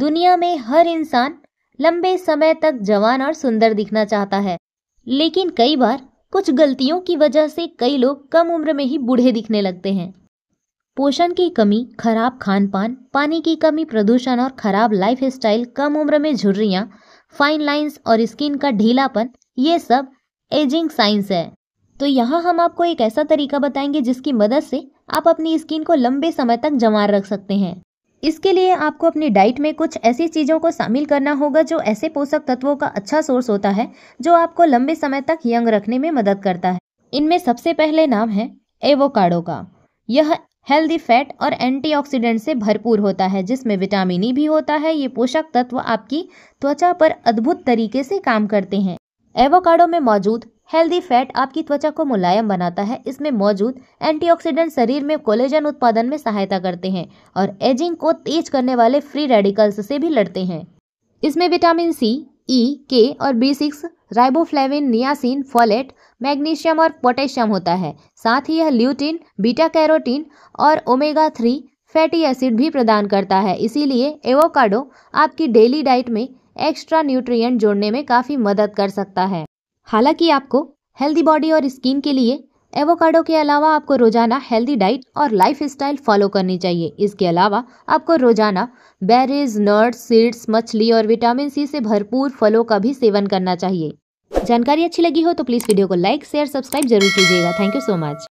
दुनिया में हर इंसान लंबे समय तक जवान और सुंदर दिखना चाहता है लेकिन कई बार कुछ गलतियों की वजह से कई लोग कम उम्र में ही बूढ़े दिखने लगते हैं पोषण की कमी खराब खान पान पानी की कमी प्रदूषण और खराब लाइफ स्टाइल कम उम्र में झुर्रियाँ फाइन लाइन्स और स्किन का ढीलापन ये सब एजिंग साइंस है तो यहाँ हम आपको एक ऐसा तरीका बताएंगे जिसकी मदद से आप अपनी स्किन को लंबे समय तक जमा रख सकते हैं इसके लिए आपको अपनी डाइट में कुछ ऐसी चीज़ों को शामिल करना होगा जो ऐसे पोषक तत्वों का अच्छा सोर्स होता है जो आपको लंबे समय तक यंग रखने में मदद करता है इनमें सबसे पहले नाम है एवोकाडो का यह हेल्दी फैट और एंटीऑक्सीडेंट से भरपूर होता है जिसमें विटामिन ई e भी होता है ये पोषक तत्व आपकी त्वचा पर अद्भुत तरीके से काम करते हैं एवोकाडो में मौजूद हेल्दी फैट आपकी त्वचा को मुलायम बनाता है इसमें मौजूद एंटीऑक्सीडेंट शरीर में कोलेजन उत्पादन में सहायता करते हैं और एजिंग को तेज करने वाले फ्री रेडिकल्स से भी लड़ते हैं इसमें विटामिन सी ई e, के और B six riboflavin niacin folate magnesium और पोटेशियम होता है साथ ही यह ल्यूटिन बीटा कैरोटीन और ओमेगा थ्री फैटी एसिड भी प्रदान करता है इसीलिए एवोकाडो आपकी डेली डाइट में एक्स्ट्रा न्यूट्रिएंट जोड़ने में काफ़ी मदद कर सकता है हालांकि आपको हेल्दी बॉडी और स्किन के लिए एवोकाडो के अलावा आपको रोजाना हेल्दी डाइट और लाइफ स्टाइल फॉलो करनी चाहिए इसके अलावा आपको रोजाना बेरीज नट्स सीड्स मछली और विटामिन सी से भरपूर फलों का भी सेवन करना चाहिए जानकारी अच्छी लगी हो तो प्लीज़ वीडियो को लाइक शेयर सब्सक्राइब जरूर कीजिएगा थैंक यू सो मच